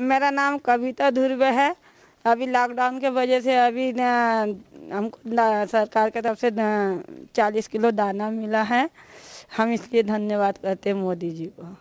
मेरा नाम कविता ध्रुव है अभी लॉकडाउन के वजह से अभी हमको सरकार की तरफ से चालीस किलो दाना मिला है हम इसलिए धन्यवाद करते हैं मोदी जी को